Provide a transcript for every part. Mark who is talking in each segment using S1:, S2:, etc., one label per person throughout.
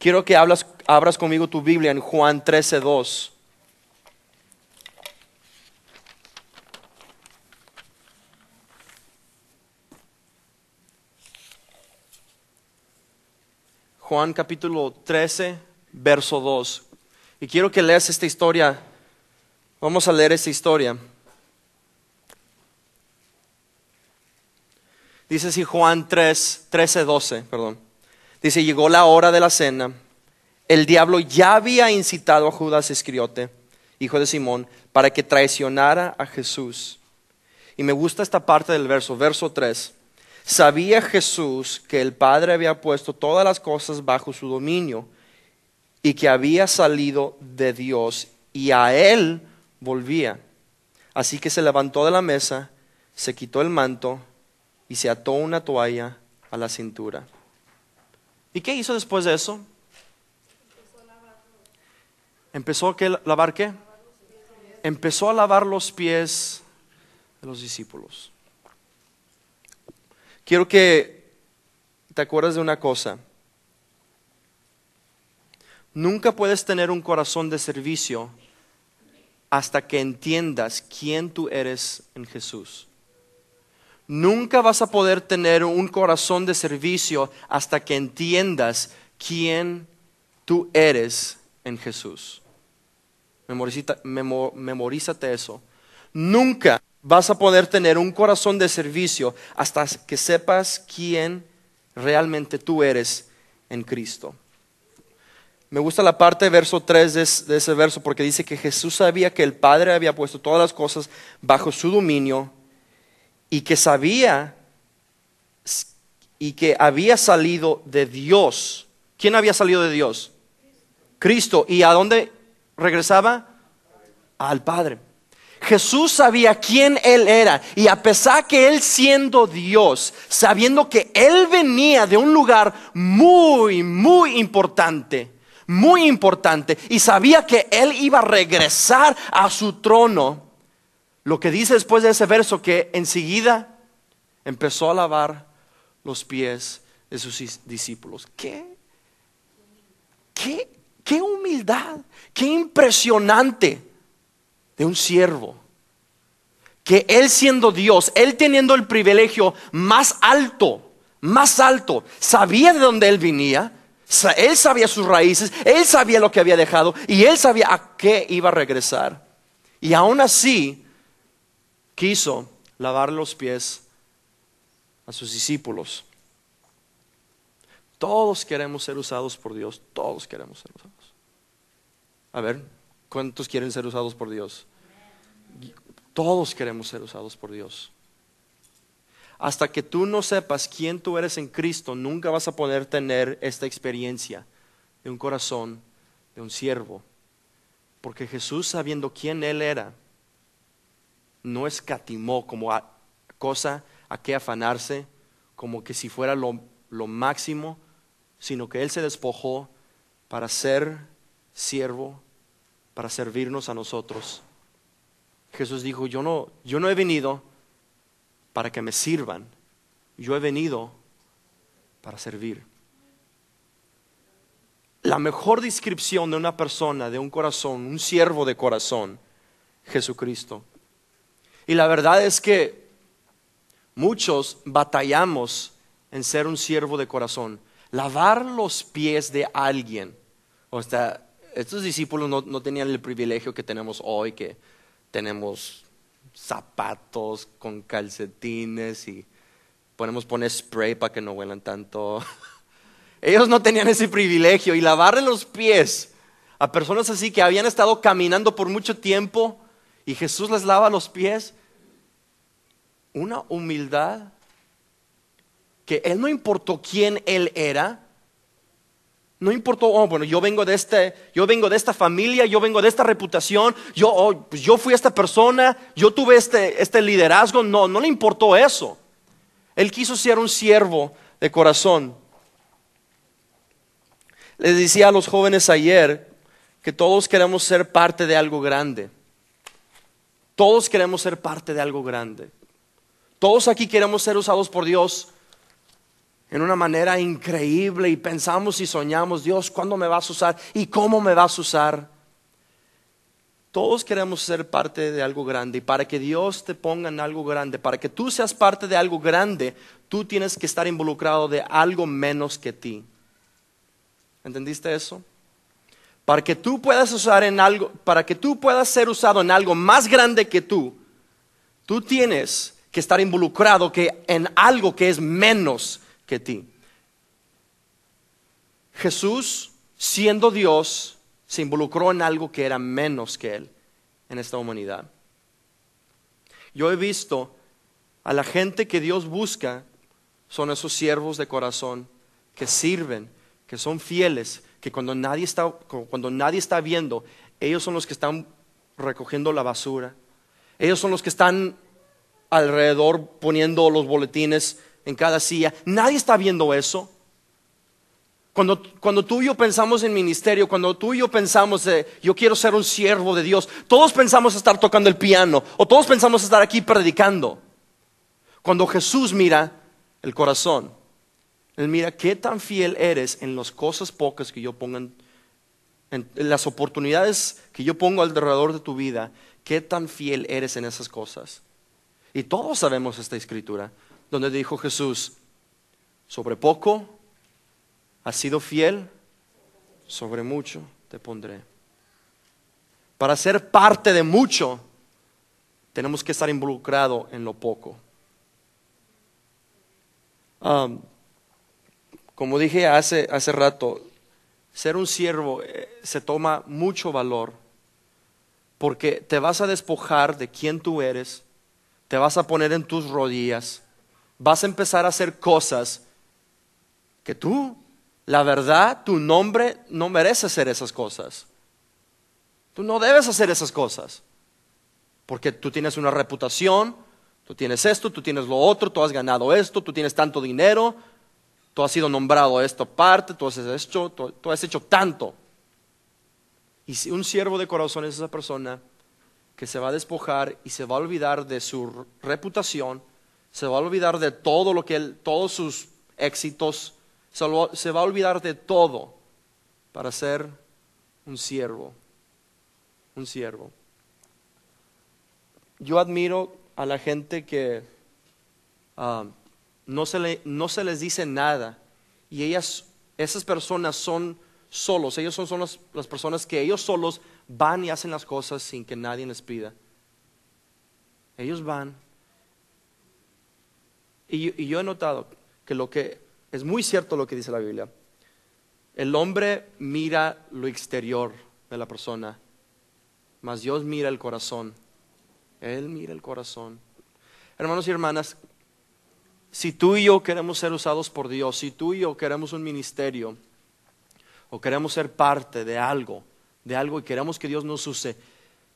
S1: Quiero que hablas, abras conmigo tu Biblia en Juan 13, 2. Juan capítulo 13, verso 2. Y quiero que leas esta historia. Vamos a leer esta historia. Dice así Juan 3, 13, 12, perdón. Dice, llegó la hora de la cena. El diablo ya había incitado a Judas Iscariote, hijo de Simón, para que traicionara a Jesús. Y me gusta esta parte del verso, verso 3. Sabía Jesús que el Padre había puesto todas las cosas bajo su dominio y que había salido de Dios y a él volvía. Así que se levantó de la mesa, se quitó el manto y se ató una toalla a la cintura. ¿Y qué hizo después de eso? Empezó a lavar, qué? Empezó a lavar los pies de los discípulos. Quiero que te acuerdes de una cosa. Nunca puedes tener un corazón de servicio hasta que entiendas quién tú eres en Jesús. Nunca vas a poder tener un corazón de servicio hasta que entiendas quién tú eres en Jesús. memorízate eso. Nunca vas a poder tener un corazón de servicio hasta que sepas quién realmente tú eres en Cristo. Me gusta la parte de verso 3 de ese verso porque dice que Jesús sabía que el Padre había puesto todas las cosas bajo su dominio y que sabía y que había salido de Dios. ¿Quién había salido de Dios? Cristo. ¿Y a dónde regresaba? Al Padre. Jesús sabía quién Él era y a pesar que Él siendo Dios, sabiendo que Él venía de un lugar muy, muy importante, muy importante, y sabía que Él iba a regresar a su trono, lo que dice después de ese verso que enseguida empezó a lavar los pies de sus discípulos. ¿Qué? ¿Qué? humildad? ¿Qué impresionante de un siervo? Que él siendo Dios, él teniendo el privilegio más alto, más alto, sabía de dónde él venía, él sabía sus raíces, él sabía lo que había dejado y él sabía a qué iba a regresar. Y aún así quiso lavar los pies a sus discípulos. Todos queremos ser usados por Dios, todos queremos ser usados. A ver, ¿cuántos quieren ser usados por Dios? Todos queremos ser usados por Dios. Hasta que tú no sepas quién tú eres en Cristo, nunca vas a poder tener esta experiencia de un corazón, de un siervo. Porque Jesús, sabiendo quién Él era, no escatimó como cosa a que afanarse, como que si fuera lo, lo máximo, sino que Él se despojó para ser siervo, para servirnos a nosotros. Jesús dijo, yo no, yo no he venido para que me sirvan, yo he venido para servir. La mejor descripción de una persona, de un corazón, un siervo de corazón, Jesucristo. Y la verdad es que muchos batallamos en ser un siervo de corazón. Lavar los pies de alguien. O sea, estos discípulos no, tenían el privilegio que tenemos hoy, que tenemos zapatos con calcetines y podemos poner spray para que no huelan tanto. Ellos no tenían ese privilegio y lavarle los pies a personas así que habían estado caminando por mucho tiempo y Jesús les lava los pies una humildad que él no importó quién él era, no importó, oh, bueno, yo vengo de este, yo vengo de esta familia, yo vengo de esta reputación, yo, oh, pues yo fui esta persona, yo tuve este, este liderazgo. No, no le importó eso. Él quiso ser un siervo de corazón. Les decía a los jóvenes ayer que todos queremos ser parte de algo grande. Todos queremos ser parte de algo grande. Todos aquí queremos ser usados por Dios en una manera increíble y pensamos y soñamos, Dios, ¿cuándo me vas a usar y cómo me vas a usar? Todos queremos ser parte de algo grande y para que Dios te ponga en algo grande, para que tú seas parte de algo grande, tú tienes que estar involucrado de algo menos que ti. ¿Entendiste eso? Para que tú puedas usar en algo, para que tú puedas ser usado en algo más grande que tú, tú tienes que estar involucrado que en algo que es menos que ti. Jesús, siendo Dios, se involucró en algo que era menos que Él en esta humanidad. Yo he visto a la gente que Dios busca, son esos siervos de corazón que sirven, que son fieles, que cuando nadie está, cuando nadie está viendo, ellos son los que están recogiendo la basura, ellos son los que están alrededor poniendo los boletines en cada silla. Nadie está viendo eso. Cuando, tú y yo pensamos en ministerio, cuando tú y yo pensamos, de, eh, yo quiero ser un siervo de Dios, todos pensamos estar tocando el piano o todos pensamos estar aquí predicando. Cuando Jesús mira el corazón, Él mira qué tan fiel eres en las cosas pocas que yo pongo, en, en las oportunidades que yo pongo alrededor de tu vida, qué tan fiel eres en esas cosas. Y todos sabemos esta escritura, donde dijo Jesús, sobre poco has sido fiel, sobre mucho te pondré. Para ser parte de mucho, tenemos que estar involucrado en lo poco. Um, como dije hace, hace rato, ser un siervo eh, se toma mucho valor porque te vas a despojar de quien tú eres te vas a poner en tus rodillas, vas a empezar a hacer cosas que tú, la verdad, tu nombre no merece hacer esas cosas. Tú no debes hacer esas cosas, porque tú tienes una reputación, tú tienes esto, tú tienes lo otro, tú has ganado esto, tú tienes tanto dinero, tú has sido nombrado a esta parte, tú has hecho, tú has hecho tanto. Y si un siervo de corazón es esa persona, que se va a despojar y se va a olvidar de su reputación, se va a olvidar de todo lo que él, todos sus éxitos, se va a olvidar de todo para ser un siervo, un siervo. Yo admiro a la gente que ah, no, se les dice nada y ellas, esas personas son solos, ellos son, las personas que ellos solos van y hacen las cosas sin que nadie les pida. Ellos van. Y, yo he notado que lo que es muy cierto lo que dice la Biblia. El hombre mira lo exterior de la persona, mas Dios mira el corazón. Él mira el corazón. Hermanos y hermanas, si tú y yo queremos ser usados por Dios, si tú y yo queremos un ministerio o queremos ser parte de algo, de algo y queremos que Dios nos use,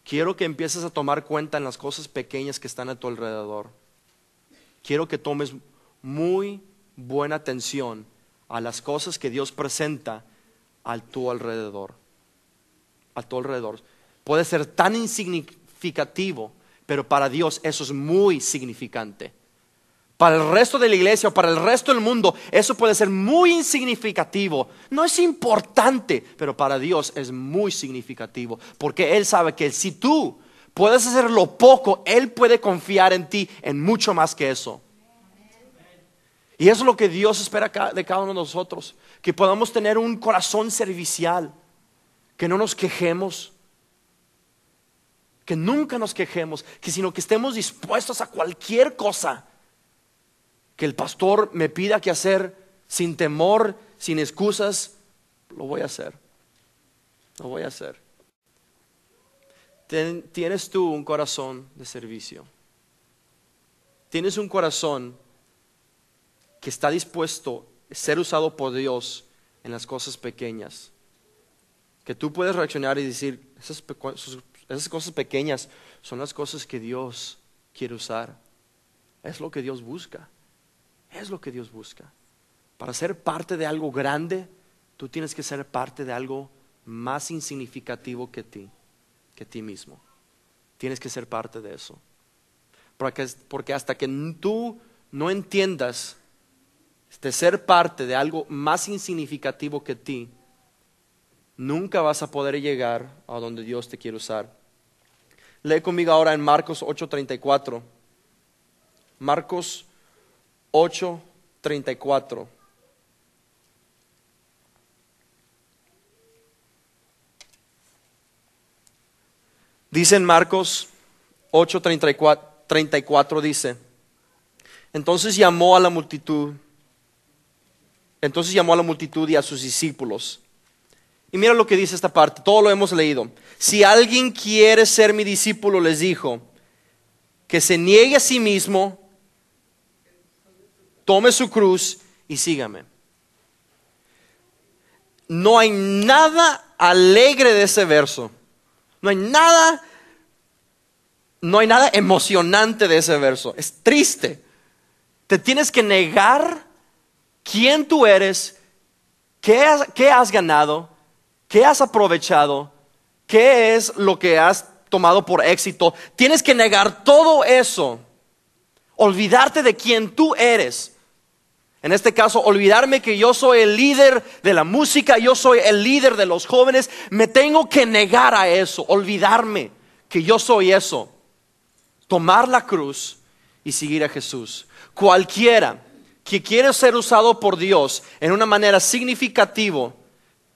S1: quiero que empieces a tomar cuenta en las cosas pequeñas que están a tu alrededor. Quiero que tomes muy buena atención a las cosas que Dios presenta a tu alrededor. A tu alrededor. Puede ser tan insignificativo, pero para Dios eso es muy significante para el resto de la iglesia o para el resto del mundo, eso puede ser muy insignificativo. No es importante, pero para Dios es muy significativo, porque Él sabe que si tú puedes hacer lo poco, Él puede confiar en ti en mucho más que eso. Y eso es lo que Dios espera de cada uno de nosotros, que podamos tener un corazón servicial, que no nos quejemos, que nunca nos quejemos, que sino que estemos dispuestos a cualquier cosa que el pastor me pida que hacer sin temor, sin excusas, lo voy a hacer. Lo voy a hacer. tienes tú un corazón de servicio. Tienes un corazón que está dispuesto a ser usado por Dios en las cosas pequeñas. Que tú puedes reaccionar y decir, esas cosas pequeñas son las cosas que Dios quiere usar. Es lo que Dios busca. Es lo que Dios busca. Para ser parte de algo grande, tú tienes que ser parte de algo más insignificativo que ti, que ti mismo. Tienes que ser parte de eso. Porque, hasta que tú no entiendas de ser parte de algo más insignificativo que ti, nunca vas a poder llegar a donde Dios te quiere usar. Lee conmigo ahora en Marcos 8:34. Marcos 8:34. Dice en Marcos 8:34 dice, entonces llamó a la multitud, entonces llamó a la multitud y a sus discípulos. Y mira lo que dice esta parte, todo lo hemos leído. Si alguien quiere ser mi discípulo, les dijo, que se niegue a sí mismo, tome su cruz y sígame. No hay nada alegre de ese verso. No hay nada no hay nada emocionante de ese verso. Es triste. Te tienes que negar quién tú eres, qué has, qué has, ganado, qué has aprovechado, qué es lo que has tomado por éxito. Tienes que negar todo eso. Olvidarte de quién tú eres en este caso, olvidarme que yo soy el líder de la música, yo soy el líder de los jóvenes. Me tengo que negar a eso, olvidarme que yo soy eso. Tomar la cruz y seguir a Jesús. Cualquiera que quiere ser usado por Dios en una manera significativa,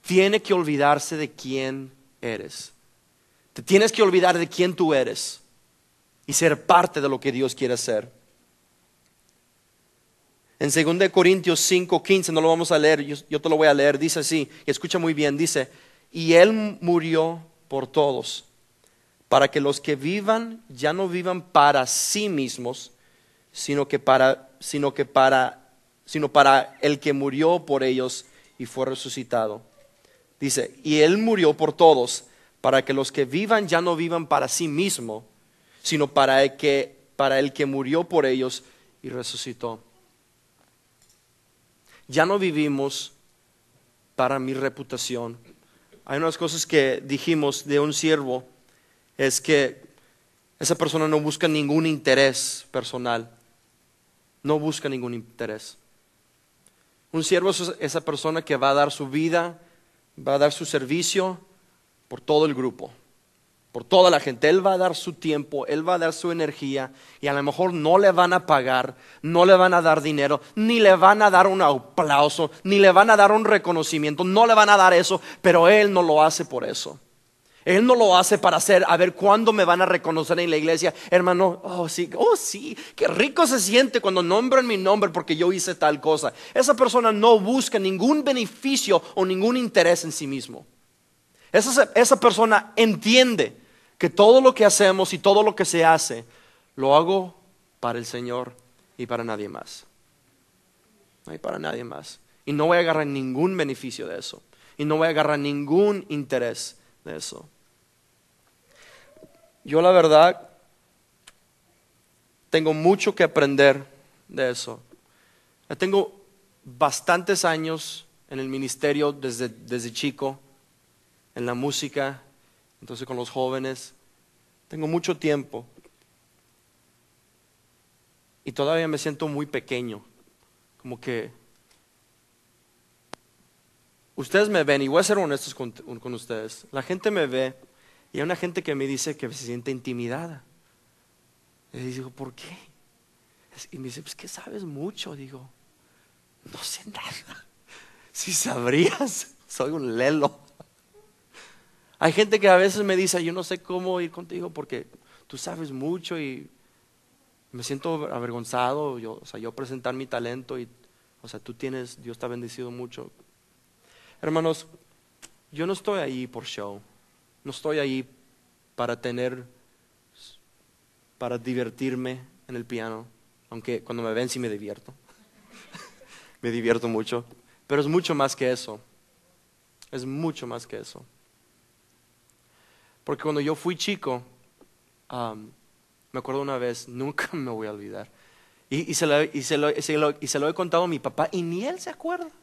S1: tiene que olvidarse de quién eres. Te tienes que olvidar de quién tú eres y ser parte de lo que Dios quiere hacer. En 2 Corintios 5, 15, no lo vamos a leer, yo, yo, te lo voy a leer, dice así, escucha muy bien, dice, y Él murió por todos, para que los que vivan ya no vivan para sí mismos, sino que para, sino que para, sino para el que murió por ellos y fue resucitado. Dice, y Él murió por todos, para que los que vivan ya no vivan para sí mismo, sino para que, para el que murió por ellos y resucitó. Ya no vivimos para mi reputación. Hay unas cosas que dijimos de un siervo, es que esa persona no busca ningún interés personal, no busca ningún interés. Un siervo es esa persona que va a dar su vida, va a dar su servicio por todo el grupo por toda la gente. Él va a dar su tiempo, Él va a dar su energía y a lo mejor no le van a pagar, no le van a dar dinero, ni le van a dar un aplauso, ni le van a dar un reconocimiento, no le van a dar eso, pero Él no lo hace por eso. Él no lo hace para hacer, a ver cuándo me van a reconocer en la iglesia, hermano. Oh, sí, oh, sí, qué rico se siente cuando nombran mi nombre porque yo hice tal cosa. Esa persona no busca ningún beneficio o ningún interés en sí mismo. Esa, persona entiende que todo lo que hacemos y todo lo que se hace, lo hago para el Señor y para nadie más. No hay para nadie más. Y no voy a agarrar ningún beneficio de eso. Y no voy a agarrar ningún interés de eso. Yo la verdad tengo mucho que aprender de eso. Ya tengo bastantes años en el ministerio desde chico en la música, entonces con los jóvenes. Tengo mucho tiempo. Y todavía me siento muy pequeño, como que ustedes me ven, y voy a ser honestos con, ustedes, la gente me ve y hay una gente que me dice que se siente intimidada. Y digo, ¿por qué? Y me dice, pues que sabes mucho. Digo, no sé nada. Si sabrías, soy un lelo. Hay gente que a veces me dice, yo no sé cómo ir contigo porque tú sabes mucho y me siento avergonzado, yo, o sea, yo presentar mi talento y, o sea, tú tienes, Dios te ha bendecido mucho. Hermanos, yo no estoy ahí por show, no estoy ahí para tener, para divertirme en el piano, aunque cuando me ven sí me divierto, me divierto mucho, pero es mucho más que eso, es mucho más que eso. Porque cuando yo fui chico, me acuerdo una vez, nunca me voy a olvidar. Y, se, se lo he contado a mi papá y ni él se acuerda.